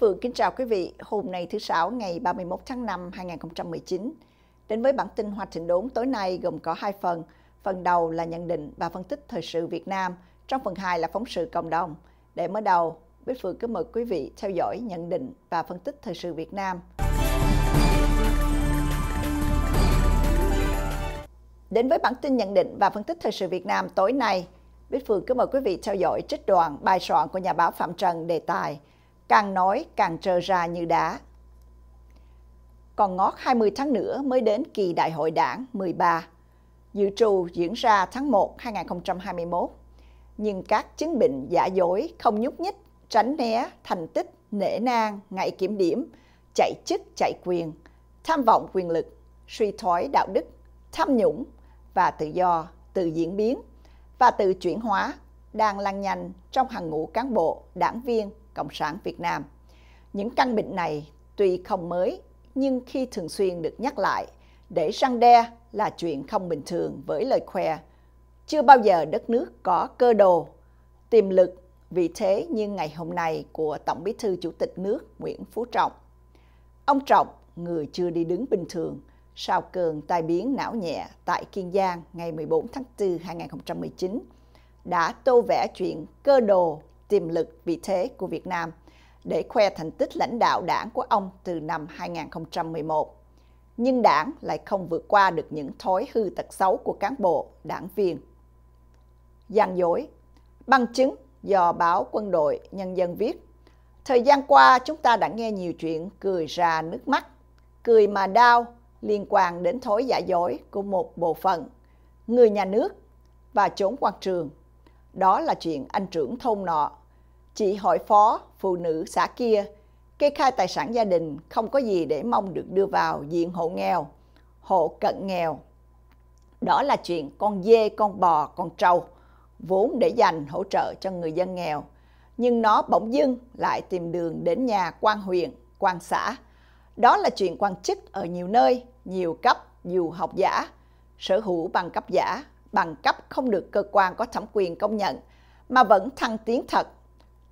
Phượng kính chào quý vị. Hôm nay thứ Sáu ngày 31 tháng 5 2019. Đến với bản tin Hoa Thịnh Đốn tối nay gồm có hai phần. Phần đầu là nhận định và phân tích thời sự Việt Nam. Trong phần 2 là phóng sự cộng đồng. Để mở đầu, Bích Phượng kính mời quý vị theo dõi nhận định và phân tích thời sự Việt Nam. Đến với bản tin nhận định và phân tích thời sự Việt Nam tối nay, Bích Phượng kính mời quý vị theo dõi trích đoạn bài soạn của nhà báo Phạm Trần đề tài – càng nói càng trờ ra như đá. Còn ngót 20 tháng nữa mới đến kỳ đại hội đảng 13, dự trù diễn ra tháng 1 2021. Nhưng các chứng bệnh giả dối không nhúc nhích, tránh né, thành tích, nể nang, ngại kiểm điểm, chạy chức, chạy quyền, tham vọng quyền lực, suy thoái đạo đức, tham nhũng và tự do, tự diễn biến và tự chuyển hóa đang lan nhanh trong hàng ngũ cán bộ, đảng viên Cộng sản Việt Nam. Những căn bệnh này tuy không mới nhưng khi thường xuyên được nhắc lại để răng đe là chuyện không bình thường với lời khoe. Chưa bao giờ đất nước có cơ đồ, tiềm lực, vị thế như ngày hôm nay của Tổng bí thư Chủ tịch nước Nguyễn Phú Trọng. Ông Trọng, người chưa đi đứng bình thường, sau cơn tai biến não nhẹ tại Kiên Giang ngày 14 tháng 4 2019, đã tô vẽ chuyện cơ đồ tiềm lực vị thế của Việt Nam để khoe thành tích lãnh đạo đảng của ông từ năm 2011. Nhưng đảng lại không vượt qua được những thói hư tật xấu của cán bộ, đảng viên. Gian dối, bằng chứng do báo quân đội nhân dân viết. Thời gian qua chúng ta đã nghe nhiều chuyện cười ra nước mắt, cười mà đau liên quan đến thói giả dối của một bộ phận, người nhà nước và chốn quan trường đó là chuyện anh trưởng thôn nọ. Chị hỏi phó, phụ nữ xã kia, kê khai tài sản gia đình không có gì để mong được đưa vào diện hộ nghèo, hộ cận nghèo. Đó là chuyện con dê, con bò, con trâu, vốn để dành hỗ trợ cho người dân nghèo. Nhưng nó bỗng dưng lại tìm đường đến nhà quan huyện, quan xã. Đó là chuyện quan chức ở nhiều nơi, nhiều cấp, dù học giả, sở hữu bằng cấp giả bằng cấp không được cơ quan có thẩm quyền công nhận, mà vẫn thăng tiến thật,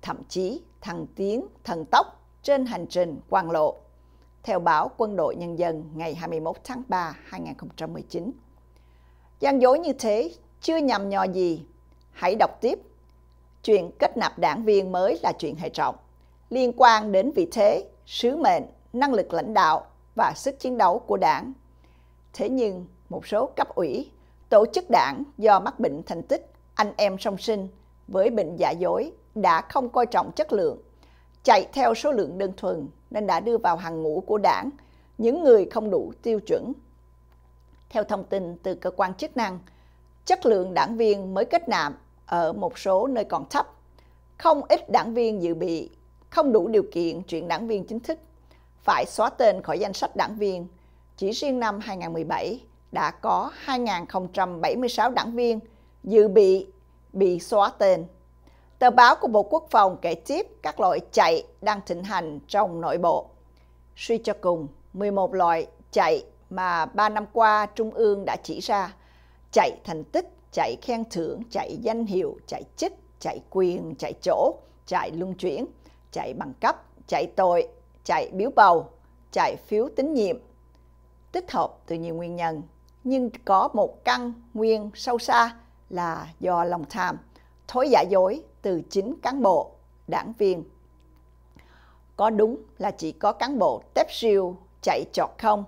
thậm chí thăng tiến thần tốc trên hành trình quan lộ. Theo báo Quân đội Nhân dân ngày 21 tháng 3 2019. Gian dối như thế chưa nhằm nhò gì. Hãy đọc tiếp. Chuyện kết nạp đảng viên mới là chuyện hệ trọng, liên quan đến vị thế, sứ mệnh, năng lực lãnh đạo và sức chiến đấu của đảng. Thế nhưng, một số cấp ủy tổ chức đảng do mắc bệnh thành tích anh em song sinh với bệnh giả dối đã không coi trọng chất lượng, chạy theo số lượng đơn thuần nên đã đưa vào hàng ngũ của đảng những người không đủ tiêu chuẩn. Theo thông tin từ cơ quan chức năng, chất lượng đảng viên mới kết nạp ở một số nơi còn thấp. Không ít đảng viên dự bị, không đủ điều kiện chuyển đảng viên chính thức, phải xóa tên khỏi danh sách đảng viên. Chỉ riêng năm 2017, đã có 2.076 đảng viên dự bị bị xóa tên. Tờ báo của Bộ Quốc phòng kể tiếp các loại chạy đang thịnh hành trong nội bộ. Suy cho cùng, 11 loại chạy mà 3 năm qua Trung ương đã chỉ ra. Chạy thành tích, chạy khen thưởng, chạy danh hiệu, chạy chức, chạy quyền, chạy chỗ, chạy luân chuyển, chạy bằng cấp, chạy tội, chạy biếu bầu, chạy phiếu tín nhiệm. Tích hợp từ nhiều nguyên nhân, nhưng có một căn nguyên sâu xa là do lòng tham, thối giả dối từ chính cán bộ, đảng viên. Có đúng là chỉ có cán bộ tép siêu chạy trọt không?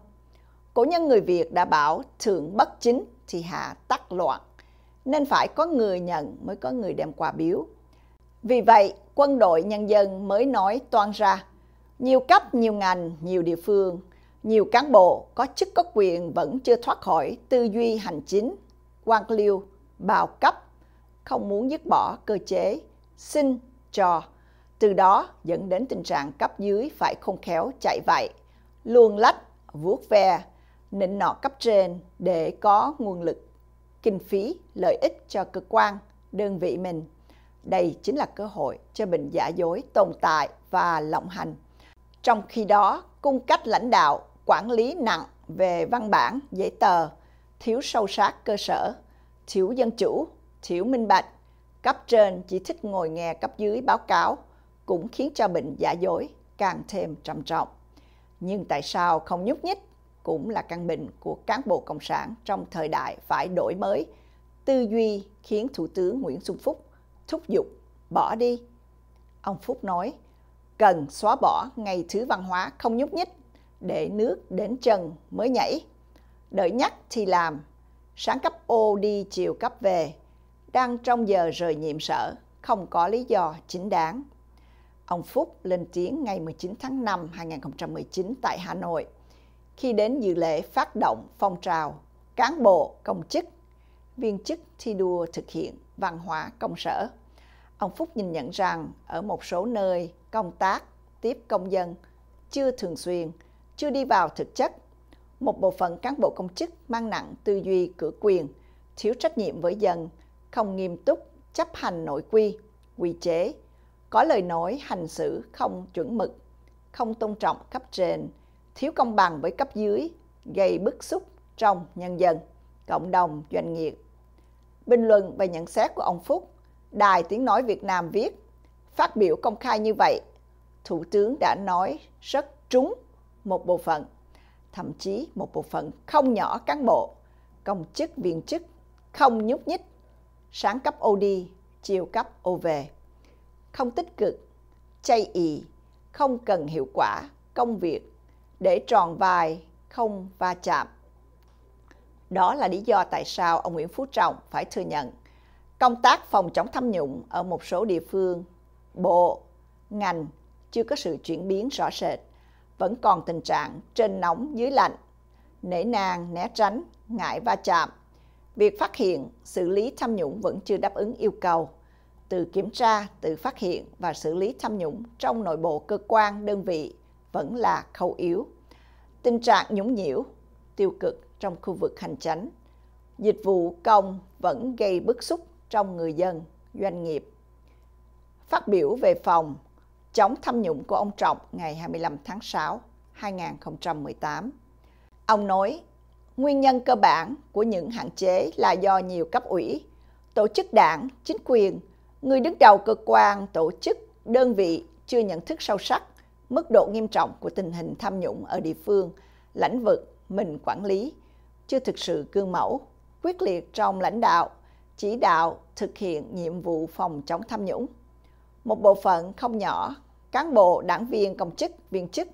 Cổ nhân người Việt đã bảo thượng bất chính thì hạ tắc loạn, nên phải có người nhận mới có người đem quà biếu. Vì vậy, quân đội nhân dân mới nói toan ra, nhiều cấp, nhiều ngành, nhiều địa phương – nhiều cán bộ có chức có quyền vẫn chưa thoát khỏi tư duy hành chính, quan liêu, bào cấp, không muốn dứt bỏ cơ chế, xin, trò. Từ đó dẫn đến tình trạng cấp dưới phải khôn khéo chạy vậy, luôn lách, vuốt ve, nịnh nọt cấp trên để có nguồn lực, kinh phí, lợi ích cho cơ quan, đơn vị mình. Đây chính là cơ hội cho bệnh giả dối tồn tại và lộng hành. Trong khi đó, cung cách lãnh đạo quản lý nặng về văn bản, giấy tờ, thiếu sâu sát cơ sở, thiếu dân chủ, thiếu minh bạch, cấp trên chỉ thích ngồi nghe cấp dưới báo cáo, cũng khiến cho bệnh giả dối càng thêm trầm trọng. Nhưng tại sao không nhúc nhích cũng là căn bệnh của cán bộ Cộng sản trong thời đại phải đổi mới, tư duy khiến Thủ tướng Nguyễn Xuân Phúc thúc giục bỏ đi. Ông Phúc nói, cần xóa bỏ ngày thứ văn hóa không nhúc nhích để nước đến chân mới nhảy. Đợi nhắc thì làm, sáng cấp ô đi chiều cấp về, đang trong giờ rời nhiệm sở, không có lý do chính đáng. Ông Phúc lên tiếng ngày 19 tháng 5 2019 tại Hà Nội, khi đến dự lễ phát động phong trào cán bộ công chức, viên chức thi đua thực hiện văn hóa công sở. Ông Phúc nhìn nhận rằng ở một số nơi công tác tiếp công dân chưa thường xuyên chưa đi vào thực chất. Một bộ phận cán bộ công chức mang nặng tư duy cửa quyền, thiếu trách nhiệm với dân, không nghiêm túc chấp hành nội quy, quy chế, có lời nói hành xử không chuẩn mực, không tôn trọng cấp trên, thiếu công bằng với cấp dưới, gây bức xúc trong nhân dân, cộng đồng, doanh nghiệp. Bình luận và nhận xét của ông Phúc, Đài Tiếng Nói Việt Nam viết, phát biểu công khai như vậy, Thủ tướng đã nói rất trúng một bộ phận, thậm chí một bộ phận không nhỏ cán bộ, công chức viên chức không nhúc nhích, sáng cấp ô đi, chiều cấp ô về. Không tích cực, chay ì, không cần hiệu quả, công việc, để tròn vai, không va chạm. Đó là lý do tại sao ông Nguyễn Phú Trọng phải thừa nhận công tác phòng chống tham nhũng ở một số địa phương, bộ, ngành chưa có sự chuyển biến rõ rệt vẫn còn tình trạng trên nóng dưới lạnh, nể nàng né tránh, ngại va chạm. Việc phát hiện, xử lý tham nhũng vẫn chưa đáp ứng yêu cầu. Từ kiểm tra, tự phát hiện và xử lý tham nhũng trong nội bộ cơ quan, đơn vị vẫn là khâu yếu. Tình trạng nhũng nhiễu, tiêu cực trong khu vực hành chánh, dịch vụ công vẫn gây bức xúc trong người dân, doanh nghiệp. Phát biểu về phòng chống tham nhũng của ông Trọng ngày 25 tháng 6, 2018. Ông nói, nguyên nhân cơ bản của những hạn chế là do nhiều cấp ủy, tổ chức đảng, chính quyền, người đứng đầu cơ quan, tổ chức, đơn vị chưa nhận thức sâu sắc mức độ nghiêm trọng của tình hình tham nhũng ở địa phương, lĩnh vực mình quản lý, chưa thực sự gương mẫu, quyết liệt trong lãnh đạo, chỉ đạo thực hiện nhiệm vụ phòng chống tham nhũng. Một bộ phận không nhỏ cán bộ, đảng viên, công chức, viên chức,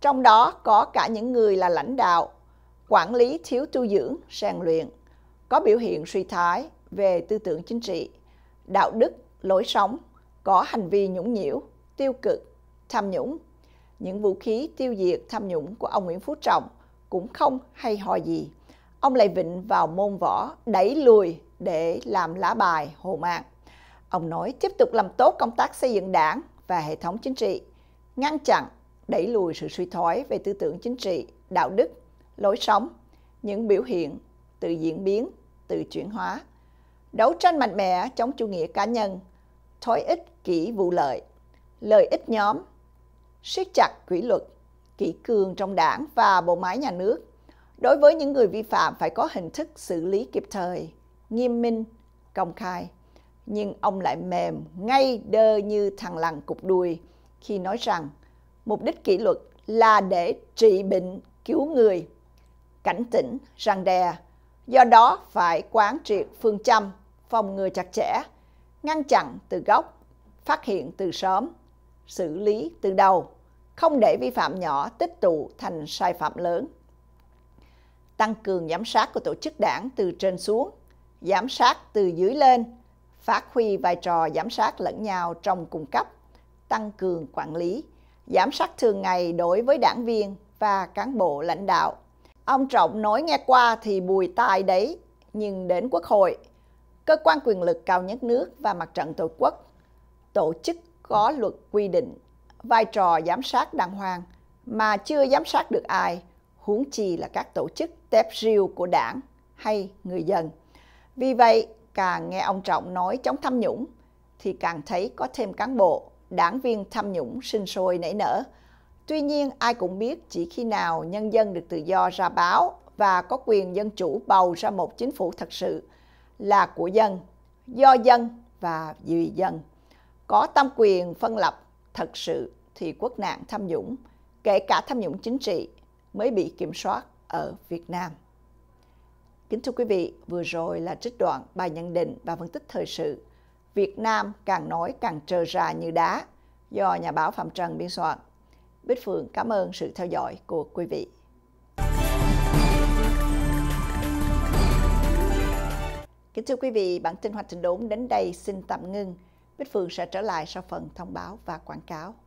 trong đó có cả những người là lãnh đạo, quản lý thiếu tu dưỡng, rèn luyện, có biểu hiện suy thái về tư tưởng chính trị, đạo đức, lối sống, có hành vi nhũng nhiễu, tiêu cực, tham nhũng. Những vũ khí tiêu diệt tham nhũng của ông Nguyễn Phú Trọng cũng không hay ho gì. Ông lại vịnh vào môn võ, đẩy lùi để làm lá bài hồ mạng. Ông nói tiếp tục làm tốt công tác xây dựng đảng, và hệ thống chính trị, ngăn chặn, đẩy lùi sự suy thoái về tư tưởng chính trị, đạo đức, lối sống, những biểu hiện tự diễn biến, tự chuyển hóa, đấu tranh mạnh mẽ chống chủ nghĩa cá nhân, thói ích kỹ vụ lợi, lợi ích nhóm, siết chặt kỷ luật, kỷ cương trong đảng và bộ máy nhà nước. Đối với những người vi phạm phải có hình thức xử lý kịp thời, nghiêm minh, công khai nhưng ông lại mềm ngay đơ như thằng lằn cục đuôi khi nói rằng mục đích kỷ luật là để trị bệnh cứu người cảnh tỉnh răng đè do đó phải quán triệt phương châm phòng ngừa chặt chẽ ngăn chặn từ gốc phát hiện từ sớm xử lý từ đầu không để vi phạm nhỏ tích tụ thành sai phạm lớn tăng cường giám sát của tổ chức đảng từ trên xuống giám sát từ dưới lên phát huy vai trò giám sát lẫn nhau trong cung cấp, tăng cường quản lý, giám sát thường ngày đối với đảng viên và cán bộ lãnh đạo. Ông Trọng nói nghe qua thì bùi tai đấy, nhưng đến Quốc hội, cơ quan quyền lực cao nhất nước và mặt trận tổ quốc, tổ chức có luật quy định vai trò giám sát đàng hoàng mà chưa giám sát được ai, huống chi là các tổ chức tép riêu của đảng hay người dân. Vì vậy, càng nghe ông Trọng nói chống tham nhũng, thì càng thấy có thêm cán bộ, đảng viên tham nhũng sinh sôi nảy nở. Tuy nhiên, ai cũng biết chỉ khi nào nhân dân được tự do ra báo và có quyền dân chủ bầu ra một chính phủ thật sự là của dân, do dân và vì dân. Có tâm quyền phân lập thật sự thì quốc nạn tham nhũng, kể cả tham nhũng chính trị, mới bị kiểm soát ở Việt Nam. Kính thưa quý vị, vừa rồi là trích đoạn bài nhận định và phân tích thời sự Việt Nam càng nói càng trơ ra như đá do nhà báo Phạm Trần biên soạn. Bích Phượng cảm ơn sự theo dõi của quý vị. Kính thưa quý vị, bản tin Hoạch Trình Đốn đến đây xin tạm ngưng. Bích Phượng sẽ trở lại sau phần thông báo và quảng cáo.